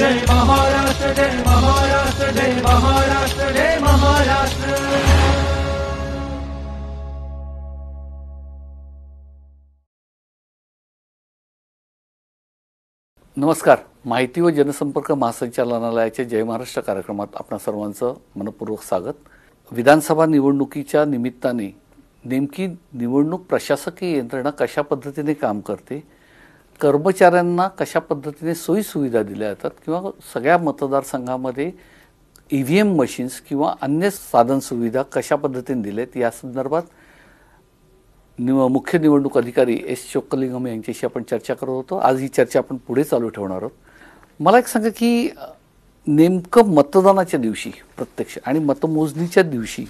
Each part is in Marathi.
जय महाराष्ट्र जय महाराष्ट्र जय महाराष्ट्र जय महाराष्ट्र नमस्कार माहिती व जनसंपर्क महासंचालनालयाच्या जय महाराष्ट्र कार्यक्रमात आपणा सर्वांचं मनपूर्वक स्वागत विधानसभा निवडणुकीच्या निमित्ताने नेमकी निवडणूक प्रशासकीय यंत्रणा कशा पद्धतीने काम करते कर्मचाऱ्यांना कशा पद्धतीने सोयीसुविधा दिल्या जातात किंवा सगळ्या मतदारसंघामध्ये ई व्ही एम मशीन्स किंवा अन्य साधन सुविधा कशा पद्धतीने दिल्यात या संदर्भात निव मुख्य निवडणूक अधिकारी एस चोक्कलिंगम यांच्याशी आपण चर्चा करत होतो आज ही चर्चा आपण पुढे चालू ठेवणार आहोत मला एक सांगा की नेमकं मतदानाच्या दिवशी प्रत्यक्ष आणि मतमोजणीच्या दिवशी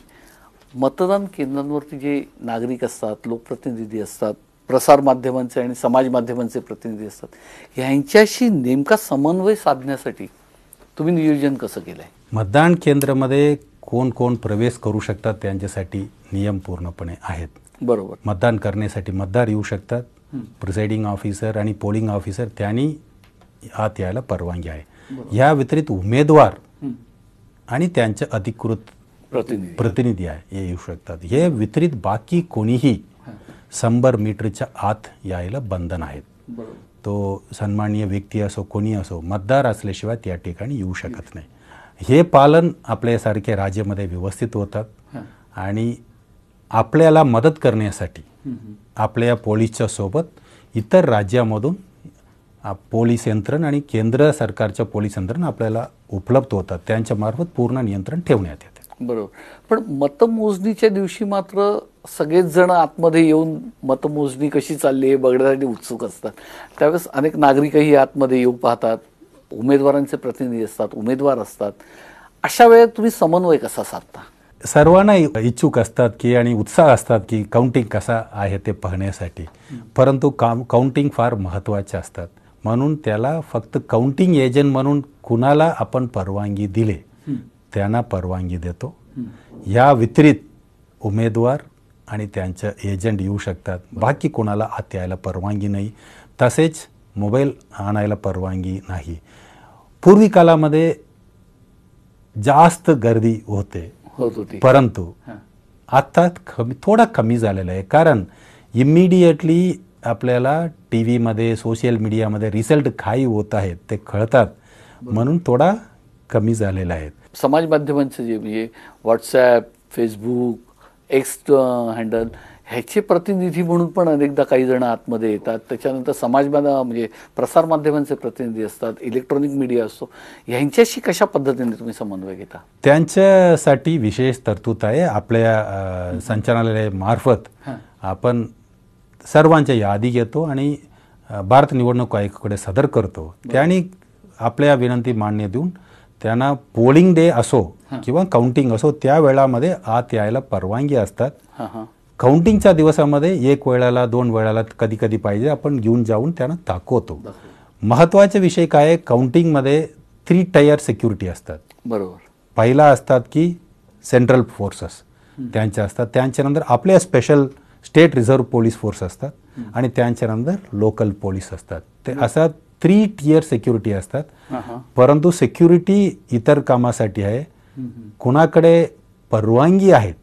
मतदान केंद्रांवरती जे नागरिक असतात लोकप्रतिनिधी असतात प्रसार माध्यमांचे आणि समाज माध्यमांचे प्रतिनिधी असतात यांच्याशी नेमका समन्वय साधण्यासाठी तुम्ही नियोजन कसं केलं आहे मतदान केंद्रामध्ये कोण कोण प्रवेश करू शकतात त्यांच्यासाठी नियम पूर्णपणे आहेत बरोबर मतदान करण्यासाठी मतदार येऊ शकतात प्रिसाइडिंग ऑफिसर आणि पोलिंग ऑफिसर त्यांनी आत यायला परवानगी आहे या व्यतिरिक्त उमेदवार आणि त्यांचे अधिकृत प्रतिनिधी आहे हे येऊ शकतात हे वितरित बाकी कोणीही शंभर मीटरच्या आत यायला बंधन आहेत तो सन्माननीय व्यक्ती असो कोणी असो मतदार असल्याशिवाय त्या ठिकाणी येऊ शकत नाही हे पालन आपल्यासारख्या राज्यामध्ये व्यवस्थित होतात आणि आपल्याला मदत करण्यासाठी आपल्या पोलीसच्या सोबत इतर राज्यामधून पोलीस यंत्रणा आणि केंद्र सरकारच्या पोलीस यंत्रणा आपल्याला उपलब्ध होतात त्यांच्यामार्फत पूर्ण नियंत्रण ठेवण्यात येते बरोबर पण मतमोजणीच्या दिवशी मात्र सगळेच जण आतमध्ये येऊन मतमोजणी कशी चालली हे बघण्यासाठी उत्सुक असतात त्यावेळेस अनेक नागरिकही आतमध्ये येऊ पाहतात उमेदवारांचे प्रतिनिधी असतात उमेदवार असतात अशा वेळेत तुम्ही समन्वय कसा साधता सर्वांना इच्छुक असतात की आणि उत्साह असतात की काउंटिंग कसा आहे ते पाहण्यासाठी परंतु काम काउंटिंग फार महत्त्वाचे असतात म्हणून त्याला फक्त काउंटिंग एजंट म्हणून कुणाला आपण परवानगी दिले त्यांना परवानगी देतो या वितरित उमेदवार आणि त्यांचं एजंट येऊ शकतात बाकी कोणाला आत यायला परवानगी नाही तसेच मोबाईल आणायला परवानगी नाही पूर्वी कालामध्ये जास्त गर्दी होते होत होती परंतु आता कमी थोडा कमी झालेला आहे कारण इमिडिएटली आपल्याला टी व्हीमध्ये सोशल मीडियामध्ये रिझल्ट काही होत आहेत ते कळतात म्हणून थोडा कमी झालेला आहे समाज माध्यमांचं जे म्हणजे व्हॉट्सॲप फेसबुक एक्स हँडल ह्याचे प्रतिनिधी म्हणून पण अनेकदा काही जण आतमध्ये येतात त्याच्यानंतर समाज म्हणजे प्रसारमाध्यमांचे प्रतिनिधी असतात इलेक्ट्रॉनिक मीडिया असतो ह्यांच्याशी कशा पद्धतीने तुम्ही समन्वय घेता त्यांच्यासाठी विशेष तरतूद आहे आपल्या संचालनालयामार्फत आपण सर्वांच्या यादी घेतो आणि भारत निवडणूक आयोगाकडे सादर करतो त्यांनी आपल्या विनंती मान्य देऊन त्यांना पोलिंग डे असो किंवा काउंटिंग असो त्या वेळामध्ये आत यायला परवानगी असतात काउंटिंगच्या दिवसामध्ये एक वेळाला दोन वेळाला कधी कधी पाहिजे आपण घेऊन जाऊन त्यांना दाखवतो महत्वाचे विषय काय काउंटिंगमध्ये थ्री टायर सिक्युरिटी असतात बरोबर पहिला असतात की सेंट्रल फोर्सेस त्यांच्या असतात त्यांच्यानंतर आपल्या special state reserve police force असतात आणि त्यांच्यानंतर लोकल पोलीस असतात ते असा थ्री टियर सिक्युरिटी असतात परंतु सिक्युरिटी इतर कामासाठी आहे कुणाकडे परवानगी आहेत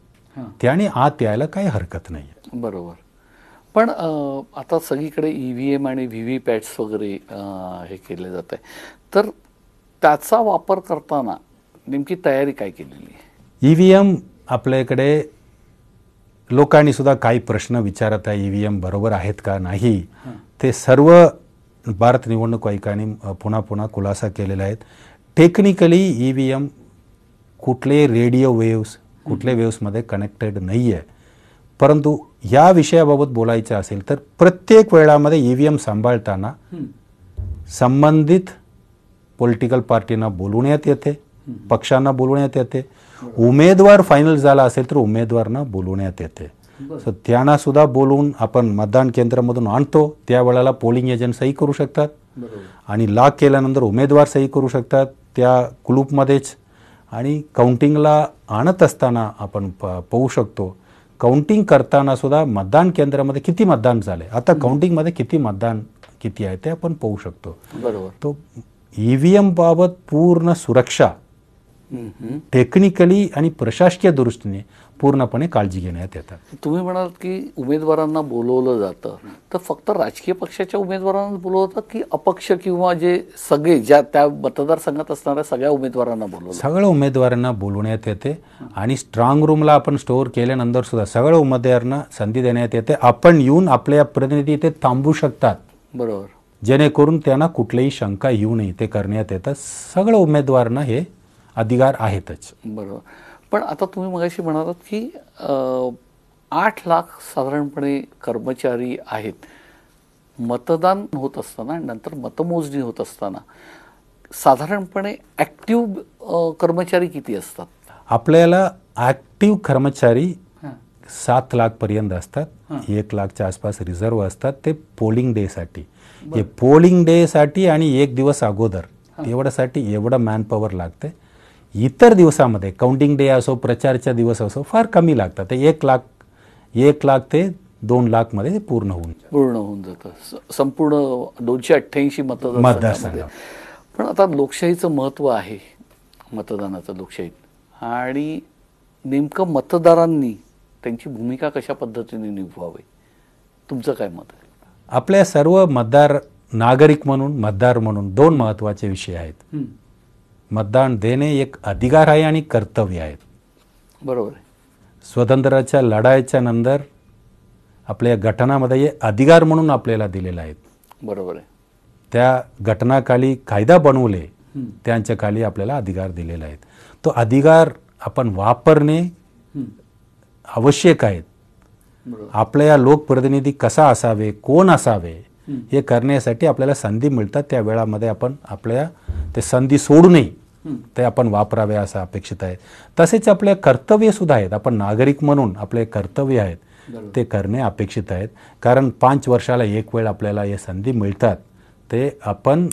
त्याने आत यायला काही हरकत नाही बरोबर पण आता सगळीकडे ई व्ही एम आणि व्ही व्ही पॅट्स वगैरे हे केले जात आहे तर त्याचा वापर करताना नेमकी तयारी काय केलेली ई व्ही एम आपल्याकडे लोकांनी सुद्धा काही प्रश्न विचारत आहे ई व्ही एम बरोबर आहेत का नाही ते सर्व भारत निवडणूक आयोगाने पुन्हा पुन्हा खुलासा केलेला आहेत टेक्निकली ई व्ही एम कुठले रेडिओ वेव्स कुठल्या वेव्समध्ये कनेक्टेड नाही आहे परंतु या विषयाबाबत बोलायचं असेल तर प्रत्येक वेळामध्ये ई व्ही एम सांभाळताना संबंधित पॉलिटिकल पार्टींना बोलवण्यात येते पक्षांना बोलवण्यात येते उमेदवार फायनल झाला असेल तर उमेदवारांना बोलवण्यात येते सो त्यांना सुद्धा बोलवून आपण मतदान केंद्रामधून आणतो त्यावेळेला पोलिंग एजंट सही करू शकतात आणि लाग केल्यानंतर उमेदवार सही करू शकतात त्या क्लूपमध्येच आणि काउंटिंगला आणत असताना आपण प पाहू शकतो काउंटिंग करताना सुद्धा मतदान केंद्रामध्ये किती मतदान झाले आता काउंटिंगमध्ये किती मतदान किती आहे ते आपण पाहू शकतो बरोबर तो ई e व्ही पूर्ण सुरक्षा टेक्निकली आणि प्रशासकीय दृष्टीने पूर्णपणे काळजी घेण्यात येतात तुम्ही म्हणाल की उमेदवारांना बोलवलं जातं तर फक्त राजकीय पक्षाच्या उमेदवारांना बोलवतं की अपक्ष किंवा जे सगळे ज्या त्या मतदारसंघात असणाऱ्या सगळ्या उमेदवारांना बोलवलं सगळ्या उमेदवारांना बोलवण्यात येते आणि स्ट्रॉंग रूमला आपण स्टोअर केल्यानंतर सुद्धा सगळ्या उमेदवारांना संधी देण्यात येते आपण येऊन आपल्या प्रतिनिधी ते थांबू शकतात बरोबर जेणेकरून त्यांना कुठलीही शंका येऊ नये ते करण्यात येतात सगळं उमेदवारांना हे अधिकार आहेतच बरोबर पण आता तुम्ही मगाशी म्हणालात की आठ लाख साधारणपणे कर्मचारी आहेत मतदान होत असताना आणि नंतर मतमोजणी होत असताना साधारणपणे ॲक्टिव्ह कर्मचारी किती असतात आपल्याला ॲक्टिव्ह कर्मचारी सात लाखपर्यंत असतात एक लाखच्या आसपास रिझर्व्ह असतात ते पोलिंग डेसाठी हे पोलिंग डेसाठी आणि एक दिवस अगोदर एवढ्यासाठी एवढं मॅन पॉवर लागते इतर दिवसामध्ये काउंटिंग डे असो प्रचारच्या दिवस असो फार कमी लागतात ते एक लाख एक लाख ते दोन लाखमध्ये पूर्ण होऊन पूर्ण होऊन जातं संपूर्ण दोनशे अठ्ठ्याऐंशी मतदार पण आता लोकशाहीचं महत्व आहे मतदानाचं लोकशाहीत आणि नेमकं मतदारांनी त्यांची भूमिका कशा पद्धतीने निभवावी तुमचं काय मत आहे आपल्या सर्व मतदार नागरिक म्हणून मतदार म्हणून दोन महत्त्वाचे विषय आहेत मतदान देणे एक अधिकार आहे आणि कर्तव्य आहे बरोबर स्वतंत्राच्या लढाईच्या नंतर आपल्या घटनामध्ये हे अधिकार म्हणून आपल्याला दिलेला आहेत बरोबर आहे त्या घटनाखाली कायदा बनवले त्यांच्या खाली आपल्याला अधिकार दिलेला आहेत तो अधिकार आपण वापरणे आवश्यक आहेत आपल्या लोकप्रतिनिधी कसा असावे कोण असावे हे करण्यासाठी आपल्याला संधी मिळतात त्या वेळामध्ये आपण आपल्या ते संधी सोडू नये ते आपण वापरावे असं अपेक्षित आहे तसेच आपले कर्तव्य सुद्धा आहेत आपण नागरिक म्हणून आपले कर्तव्य आहेत ते करणे अपेक्षित आहेत कारण पाच वर्षाला एक वेळ आपल्याला हे संधी मिळतात ते आपण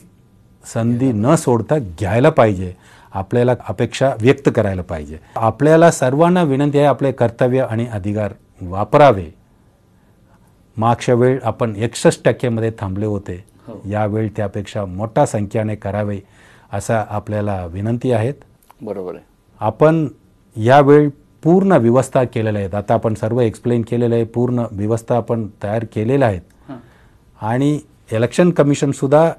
संधी न सोडता घ्यायला पाहिजे आपल्याला अपेक्षा व्यक्त करायला पाहिजे आपल्याला सर्वांना विनंती आहे आपले कर्तव्य आणि अधिकार वापरावे मागच्या वेळ आपण एकसष्ट टक्क्यामध्ये थांबले होते हो. यावेळी त्यापेक्षा मोठ्या संख्येने करावे असा आपल्याला विनंती आहेत बरोबर आहे आपण यावेळी पूर्ण व्यवस्था केलेल्या आहेत आता आपण सर्व एक्सप्लेन केलेलं आहे पूर्ण व्यवस्था आपण तयार केलेल्या आहेत आणि इलेक्शन कमिशनसुद्धा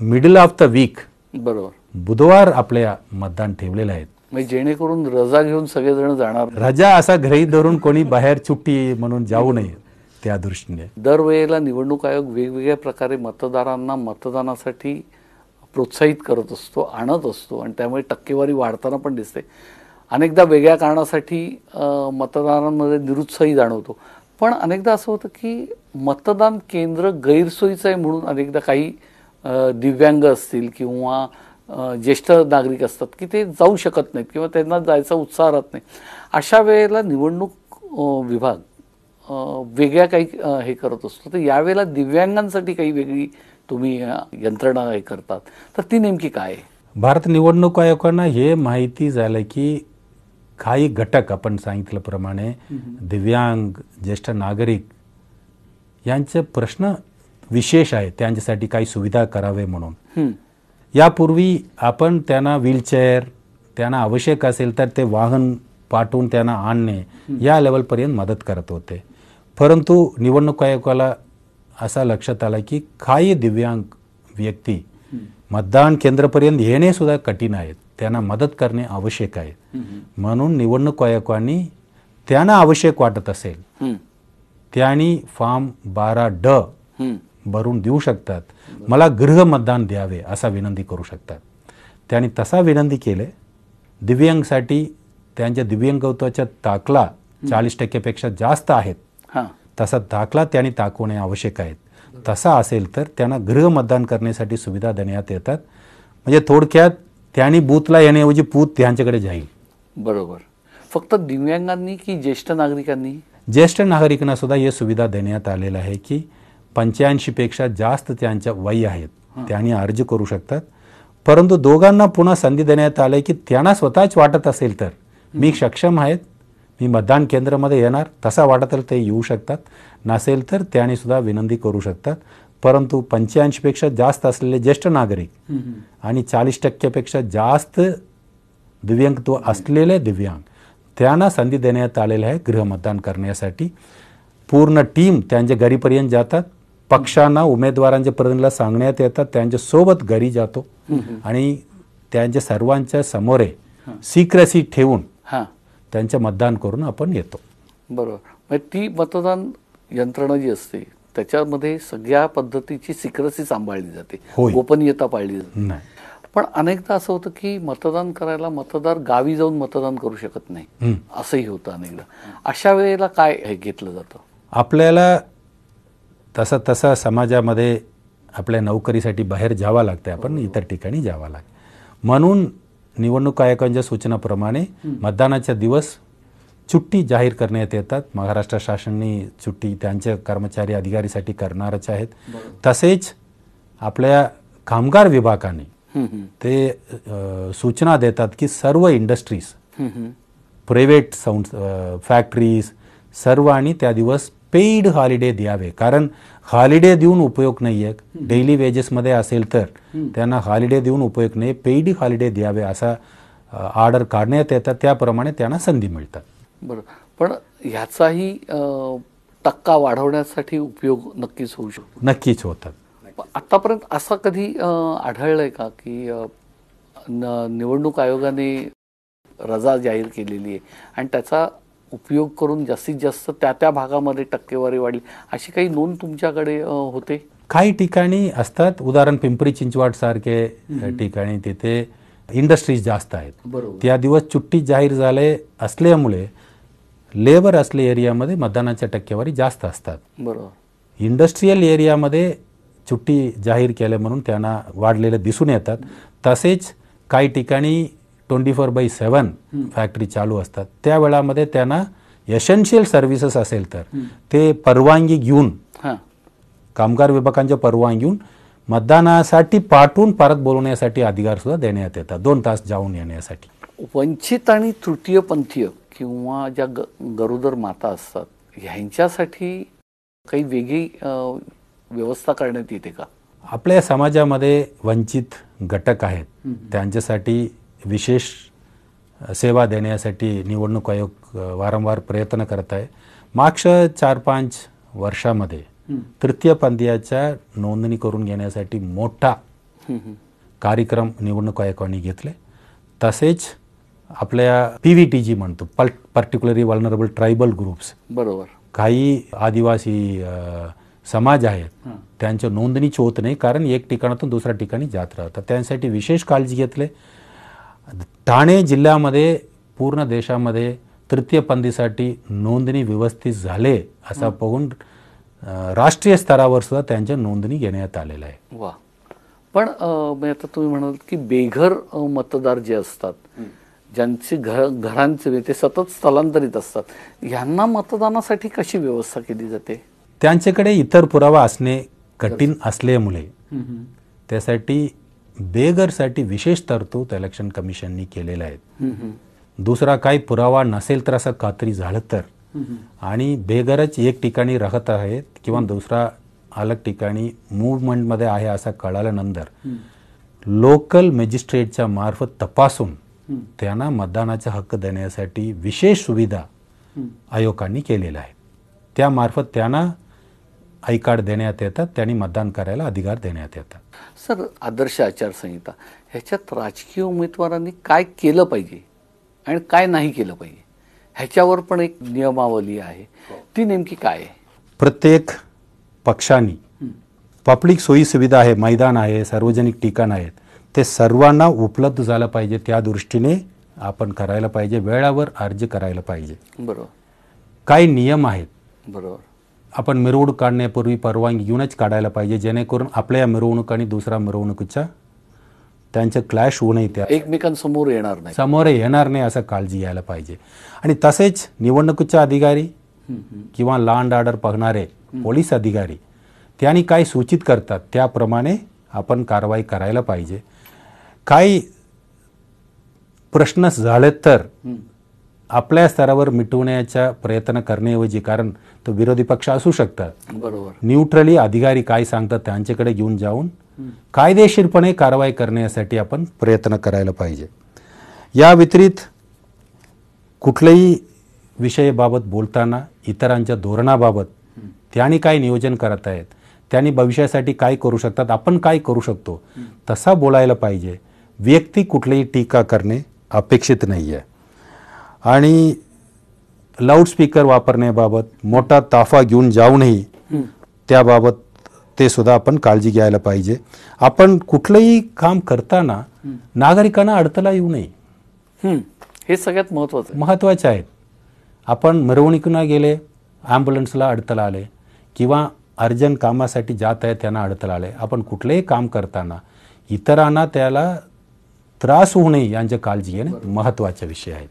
मिडल ऑफ द वीक बरोबर बुधवार आपल्या मतदान ठेवलेले आहेत म्हणजे जेणेकरून रजा घेऊन सगळेजण जाणार रजा असा घरी धरून कोणी बाहेर सुट्टी म्हणून जाऊ नये त्या दृष्टीने दरवेळेला निवडणूक आयोग वेगवेगळ्या प्रकारे मतदारांना मतदानासाठी प्रोत्साहित करत असतो आणत असतो आणि त्यामुळे टक्केवारी वाढताना पण दिसते अनेकदा वेगळ्या कारणासाठी मतदारांमध्ये निरुत्साही जाणवतो पण अनेकदा असं होतं की मतदान केंद्र गैरसोयीचं आहे म्हणून अनेकदा काही दिव्यांग असतील किंवा ज्येष्ठ नागरिक असतात की ते जाऊ शकत नाहीत किंवा त्यांना जायचा उत्साह राहत नाही अशा वेळेला निवडणूक विभाग वेगळ्या काही हे करत असतो तर यावेळेला दिव्यांगांसाठी काही वेगळी तुम्ही यंत्रणा हे करतात तर ती नेमकी काय भारत निवडणूक आयोगांना हे माहिती झालं की काही घटक आपण सांगितल्याप्रमाणे दिव्यांग ज्येष्ठ नागरिक यांचे प्रश्न विशेष आहे त्यांच्यासाठी काही सुविधा करावे म्हणून यापूर्वी आपण त्यांना व्हीलचेअर त्यांना आवश्यक असेल तर ते वाहन पाठवून त्यांना आणणे या लेवलपर्यंत मदत करत होते परंतु निवडणूक आयोगाला असा लक्षात आला की काही दिव्यांग व्यक्ती मतदान केंद्रपर्यंत येणे सुद्धा कठीण आहेत त्यांना मदत करणे आवश्यक आहे म्हणून निवडणूक आयोगाने त्यांना आवश्यक वाटत असेल त्यांनी फॉर्म बारा ड भरून देऊ शकतात मला गृह मतदान द्यावे असा विनंती करू शकतात त्यांनी तसा विनंती केले दिव्यांगसाठी त्यांच्या दिव्यांगत्वाच्या ताकला चाळीस टक्केपेक्षा जास्त आहेत तसा दाखला त्यांनी दाखवणे आवश्यक आहे तसा असेल तर त्यांना गृह मतदान करण्यासाठी सुविधा देण्यात येतात म्हणजे थोडक्यात त्यांनी बूथला येण्याऐवजी पूत त्यांच्याकडे जाईल बरोबर फक्त दिव्यांगांनी की ज्येष्ठ नागरिकांनी ज्येष्ठ नागरिकांना सुद्धा हे सुविधा देण्यात आलेलं आहे की पेक्षा जास्त त्यांच्या वय आहेत त्यांनी अर्ज करू शकतात परंतु दोघांना पुन्हा संधी देण्यात आली की त्यांना स्वतःच वाटत असेल तर मी सक्षम आहेत मी मतदान केंद्रामध्ये येणार तसा वाटत ते येऊ शकतात नसेल तर त्याने सुद्धा विनंती करू शकतात परंतु पंच्याऐंशीपेक्षा जास्त असलेले ज्येष्ठ नागरिक आणि चाळीस टक्क्यापेक्षा जास्त दिव्यांगत्व असलेले दिव्यांग त्यांना संधी देण्यात आलेली आहे गृहमतदान करण्यासाठी पूर्ण टीम त्यांच्या घरीपर्यंत जातात पक्षांना उमेदवारांच्या प्रतिनिधीला सांगण्यात येतात त्यांच्यासोबत घरी जातो आणि त्यांच्या सर्वांच्या समोरे सिक्रेसी ठेवून त्यांच्या मतदान करून आपण येतो बरोबर ती मतदान यंत्रणा जी असते त्याच्यामध्ये सगळ्या पद्धतीची सिक्रेसी सांभाळली जाते गोपनीयता पाळली जाते पण अनेकदा असं होतं की मतदान करायला मतदार गावी जाऊन मतदान करू शकत नाही असंही होतं अनेकदा अशा वेळेला काय हे घेतलं जातं आपल्याला तसा तसा समाजामध्ये आपल्या नोकरीसाठी बाहेर जावं लागतं आपण इतर ठिकाणी जावं लागतं म्हणून निवडणूक आयोगांच्या सूचनाप्रमाणे मतदानाचा दिवस चुट्टी जाहीर करण्यात येतात महाराष्ट्र शासनाने चुट्टी त्यांच्या कर्मचारी अधिकारीसाठी करणारच आहेत तसेच आपल्या कामगार विभागाने ते सूचना देतात की सर्व इंडस्ट्रीज प्रायव्हेट संस्थ फॅक्टरीज सर्व आणि त्या दिवस पेईड हॉलिडे द्यावे कारण हॉलिडे देऊन उपयोग नाही आहे डेली वेजेसमध्ये असेल तर त्यांना हॉलिडे देऊन उपयोग नाही पेड हॉलिडे द्यावे असा ऑर्डर काढण्यात येतात त्याप्रमाणे त्यांना संधी मिळतात बरं पण ह्याचाही टक्का वाढवण्यासाठी उपयोग नक्कीच होऊ शकतो नक्कीच होतात आतापर्यंत असं कधी आढळलंय का की निवडणूक आयोगाने रजा जाहीर केलेली आहे आणि त्याचा उपयोग करून जास्तीत जास्त त्या त्या भागामध्ये टक्केवारी वाढली अशी काही नोंद तुमच्याकडे होते काही ठिकाणी असतात उदाहरण पिंपरी चिंचवाड सारखे ठिकाणी तिथे इंडस्ट्रीज जास्त आहेत बरोबर त्या दिवस चुट्टी जाहीर झाले असल्यामुळे लेबर असले एरियामध्ये मतदानाच्या टक्केवारी जास्त असतात बरोबर इंडस्ट्रीयल एरियामध्ये चुट्टी जाहीर केल्या म्हणून त्यांना वाढलेले दिसून येतात तसेच काही ठिकाणी twenty four by seven factory चालू असतात त्या वेळामध्ये त्यांना एसेन्शियल सर्व्हिसेस असेल तर ते परवानगी घेऊन कामगार विभागांच्या परवानगी घेऊन मतदानासाठी पाठवून परत बोलवण्यासाठी अधिकार सुद्धा देण्यात येतात दोन तास जाऊन येण्यासाठी वंचित आणि तृतीयपंथीय किंवा ज्या गरोदर माता असतात ह्यांच्यासाठी काही वेगळी व्यवस्था करण्यात येते का आपल्या समाजामध्ये वंचित घटक आहेत त्यांच्यासाठी विशेष सेवा देण्यासाठी निवडणूक आयोग वारंवार प्रयत्न करत आहे मागच्या चार पाच वर्षामध्ये तृतीय पंदियाच्या नोंदणी करून घेण्यासाठी मोठा कार्यक्रम निवडणूक आयोगाने घेतले तसेच आपल्या पी व्ही टी जी म्हणतो पल पर्टिक्युलरली वल्नरेबल ट्रायबल ग्रुप्स बरोबर काही आदिवासी समाज आहेत त्यांच्या नोंदणीची होत नाही कारण एक ठिकाणातून दुसऱ्या ठिकाणी जात राहतात त्यांसाठी विशेष काळजी घेतले ठाणे जिल्ह्यामध्ये पूर्ण देशामध्ये तृतीय पंदीसाठी नोंदणी व्यवस्थित झाले असा पाहून राष्ट्रीय स्तरावर सुद्धा त्यांच्या नोंदणी घेण्यात आलेल्या आहे वा पण म्हणजे आता तुम्ही म्हणाल की बेघर मतदार जे असतात ज्यांचे घर घरांचे म्हणजे ते सतत स्थलांतरित असतात यांना मतदानासाठी कशी व्यवस्था केली जाते त्यांच्याकडे इतर पुरावा असणे कठीण असल्यामुळे त्यासाठी बेगरसाठी विशेष तरतूद इलेक्शन कमिशननी केलेल्या आहेत दुसरा काही पुरावा नसेल तर असं खात्री झालं तर आणि बेगरच एक ठिकाणी राहत आहेत किंवा दुसरा अलग ठिकाणी मूवमेंटमध्ये आहे असं कळाल्यानंतर लोकल मॅजिस्ट्रेटच्या मार्फत तपासून त्यांना मतदानाचा हक्क देण्यासाठी विशेष सुविधा आयोगांनी केलेल्या आहेत त्यामार्फत त्यांना आई कार्ड देण्यात येतात त्यांनी मतदान करायला अधिकार देण्यात येतात सर आदर्श आचारसंहिता ह्याच्यात राजकीय उमेदवारांनी काय केलं पाहिजे आणि काय नाही केलं पाहिजे ह्याच्यावर पण एक नियमावली आहे ती नेमकी काय आहे प्रत्येक पक्षांनी पब्लिक सोयी सुविधा आहे मैदान आहे सार्वजनिक ठिकाण आहेत ते सर्वांना उपलब्ध झालं पाहिजे त्या दृष्टीने आपण करायला पाहिजे वेळावर अर्ज करायला पाहिजे बरोबर काही नियम आहेत बरोबर आपण मिरवणूक काढण्यापूर्वी परवानगी घेऊनच काढायला पाहिजे जेणेकरून आपल्या मिरवणूक आणि दुसऱ्या मिरवणुकीच्या त्यांचे क्लॅश होऊ नये त्या एकमेकांसमोर येणार नाही समोर येणार नाही असं काळजी घ्यायला पाहिजे आणि तसेच निवडणुकीचे अधिकारी किंवा लांड ऑर्डर पाहणारे पोलीस अधिकारी त्यांनी काय सूचित करतात त्याप्रमाणे आपण कारवाई करायला पाहिजे काही प्रश्न झाले तर आपल्या स्तरावर मिटवण्याचा प्रयत्न करण्याऐवजी कारण तो विरोधी पक्ष असू शकतात बरोबर न्यूट्रली अधिकारी काय सांगतात त्यांच्याकडे घेऊन जाऊन कायदेशीरपणे कारवाई करण्यासाठी आपण प्रयत्न करायला पाहिजे या व्यतिरिक्त कुठल्याही विषयाबाबत बोलताना इतरांच्या धोरणाबाबत त्यांनी काय नियोजन करत आहेत त्यांनी भविष्यासाठी काय करू शकतात आपण काय करू शकतो तसा बोलायला पाहिजे व्यक्ती कुठलीही टीका करणे अपेक्षित नाही आहे आणि लाऊडस्पीकर वापरण्याबाबत मोठा ताफा घेऊन जाऊनही त्याबाबत ते सुद्धा आपण काळजी घ्यायला पाहिजे आपण कुठलंही काम करताना नागरिकांना अडथळा येऊ नये हे सगळ्यात महत्वाचं महत्वाचे आहेत आपण मिरवणुकीनं गेले ॲम्ब्युलन्सला अडथळा आले किंवा अर्जंट कामासाठी जात आहे त्यांना अडथळा आले आपण कुठलंही काम करताना इतरांना त्याला त्रास होऊ नये यांच्या काळजी घेणे महत्वाचे विषय आहेत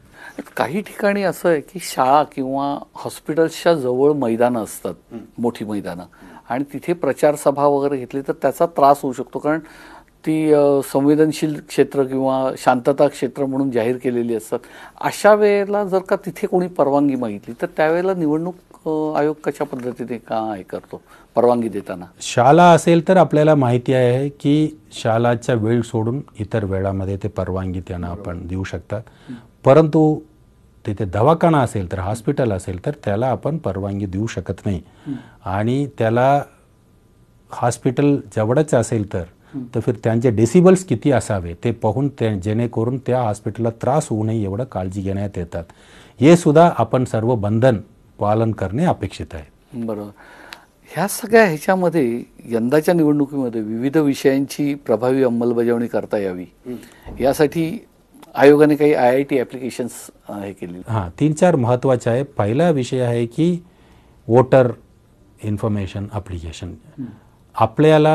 काही ठिकाणी असं आहे की शाळा किंवा हॉस्पिटल्सच्या जवळ मैदानं असतात मोठी मैदानं आणि तिथे प्रचारसभा वगैरे घेतली तर त्याचा त्रास होऊ शकतो कारण ती संवेदनशील क्षेत्र किंवा शांतता क्षेत्र म्हणून जाहीर केलेली असतात अशा वेळेला जर का तिथे कोणी परवानगी मागितली तर त्यावेळेला निवडणूक आयोग कशा पद्धतीने का हे करतो परवानगी देताना शाळा असेल तर आपल्याला माहिती आहे की शालाच्या वेळ सोडून इतर वेळामध्ये ते परवानगी त्यांना आपण देऊ शकतात परंतु तिथे दवाखाना असेल तर हॉस्पिटल असेल तर त्याला आपण परवानगी देऊ शकत नाही आणि त्याला हॉस्पिटल जवळच असेल तर तर फिर त्यांचे डेसिबल्स किती असावे ते पाहून ते जेणेकरून त्या हॉस्पिटलला त्रास होऊ नये एवढं काळजी घेण्यात येतात हे सुद्धा आपण सर्व बंधन पालन करणे अपेक्षित आहे बरोबर ह्या सगळ्या ह्याच्यामध्ये यंदाच्या निवडणुकीमध्ये विविध विषयांची प्रभावी अंमलबजावणी करता यावी यासाठी आयोगाने काही आय आय टी ॲप्लिकेशन्स हे केले हां तीन चार महत्त्वाचे आहे पहिला विषय आहे की वोटर इन्फॉर्मेशन ॲप्लिकेशन आपल्याला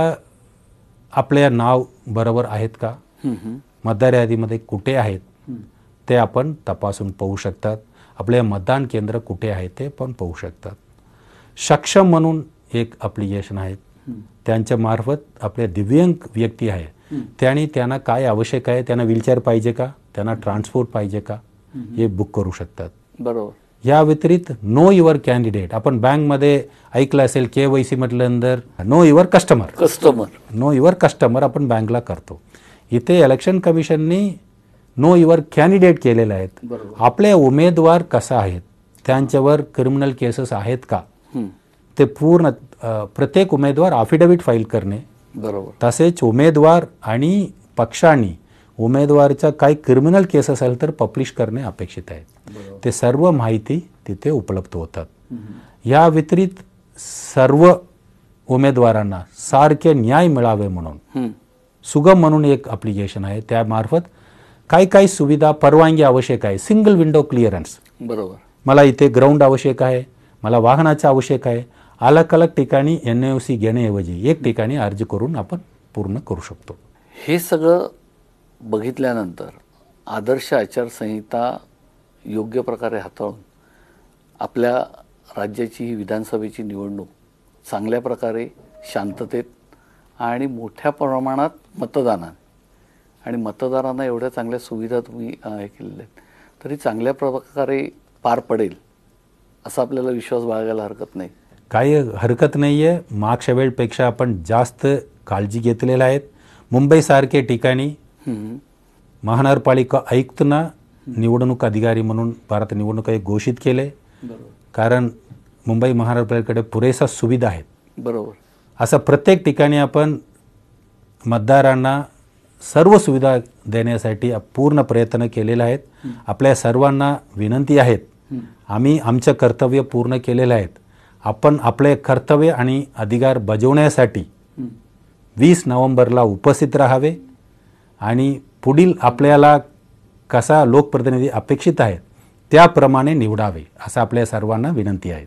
आपल्या नाव बरोबर आहेत का मतदार यादीमध्ये कुठे आहेत ते आपण तपासून पाहू शकतात आपले मतदान केंद्र कुठे आहे ते पण पाहू शकतात सक्षम म्हणून एक ॲप्लिकेशन आहे त्यांच्यामार्फत मार्फत आपल्या दिव्यांग व्यक्ती आहे त्याने त्यांना काय आवश्यक आहे त्यांना व्हीलचेअर पाहिजे का त्यांना ट्रान्सपोर्ट पाहिजे का हे बुक करू शकतात बरोबर या व्यतिरिक्त नो युअर कॅन्डिडेट आपण बँकमध्ये ऐकलं असेल के वाय सी म्हटल्यानंतर know your customer customer know your customer आपण बँकला करतो इथे इलेक्शन कमिशननी नो युअर कॅन्डिडेट केलेले आहेत आपले उमेदवार कसा आहेत त्यांच्यावर क्रिमिनल केसेस आहेत का ते पूर्ण प्रत्येक उमेदवार अफिडेव्हिट फाईल करणे बरोबर तसेच उमेदवार आणि पक्षांनी उमेदवारचा काही क्रिमिनल केस असेल तर पब्लिश करणे अपेक्षित आहे ते सर्व माहिती तिथे उपलब्ध होतात या व्यतिरिक्त सर्व उमेदवारांना सारखे न्याय मिळावे म्हणून सुगम म्हणून एक अप्लिकेशन आहे त्यामार्फत काय काय सुविधा परवानगी आवश्यक आहे सिंगल विंडो क्लिअरन्स बरोबर मला इथे ग्राउंड आवश्यक आहे मला वाहनाचं आवश्यक आहे अलग अलग ठिकाणी एन ओ सी घेण्याऐवजी एक ठिकाणी अर्ज करून आपण पूर्ण करू शकतो हे सगळं बघितल्यानंतर आदर्श आचारसंहिता योग्य प्रकारे हाताळून आपल्या राज्याची ही विधानसभेची निवडणूक चांगल्या प्रकारे शांततेत आणि मोठ्या प्रमाणात मतदानात आणि मतदारांना एवढ्या चांगल्या सुविधा तुम्ही हे केलेल्या आहेत तरी चांगल्या प्रकारे पार पडेल असा आपल्याला विश्वास बाळगायला हरकत नाही काही हरकत नाही आहे मागच्या वेळपेक्षा आपण जास्त काळजी घेतलेल्या आहेत मुंबईसारखे ठिकाणी महानगरपालिका आयुक्तना निवडणूक अधिकारी म्हणून भारत निवडणूक आयोग घोषित केले कारण मुंबई महानगरपालिकेकडे पुरेसा सुविधा आहेत बरोबर असं प्रत्येक ठिकाणी आपण मतदारांना सर्व सुविधा देण्यासाठी पूर्ण प्रयत्न केलेले आहेत आपल्या सर्वांना विनंती आहेत आम्ही आमचं कर्तव्य पूर्ण केलेलं आहेत आपण आपले कर्तव्य आणि अधिकार बजावण्यासाठी वीस नोव्हेंबरला उपस्थित राहावे आणि पुढील आपल्याला कसा लोकप्रतिनिधी अपेक्षित आहेत त्याप्रमाणे निवडावे असं आपल्या सर्वांना विनंती आहे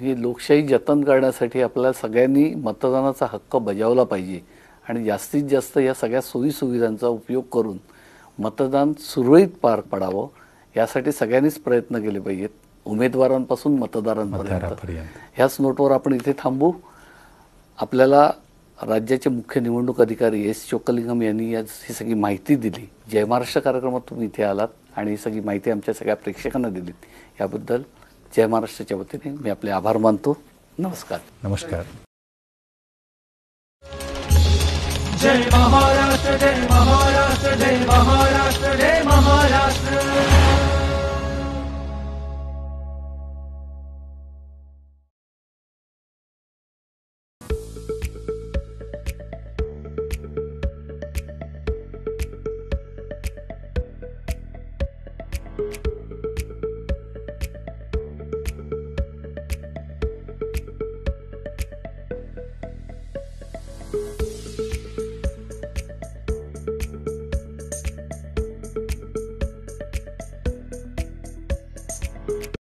हे लोकशाही जतन करण्यासाठी आपल्याला सगळ्यांनी मतदानाचा हक्क बजावला पाहिजे आणि जास्तीत जास्त या सगळ्या सोयीसुविधांचा उपयोग करून मतदान सुरळीत पार पडावं यासाठी सगळ्यांनीच प्रयत्न केले पाहिजेत उमेदवारांपासून मतदारांपर्यंत ह्याच नोटवर आपण इथे थांबू आपल्याला राज्याचे मुख्य निवडणूक अधिकारी एस चोक्कलिंगम यांनी आज ही सगळी माहिती दिली जय महाराष्ट्र कार्यक्रमात तुम्ही इथे आलात आणि ही सगळी माहिती आमच्या सगळ्या प्रेक्षकांना दिली याबद्दल जय महाराष्ट्राच्या वतीने मी आपले आभार मानतो नमस्कार नमस्कार जय महाराष्ट्र जय महाराष्ट्र जय महाराष्ट्र जय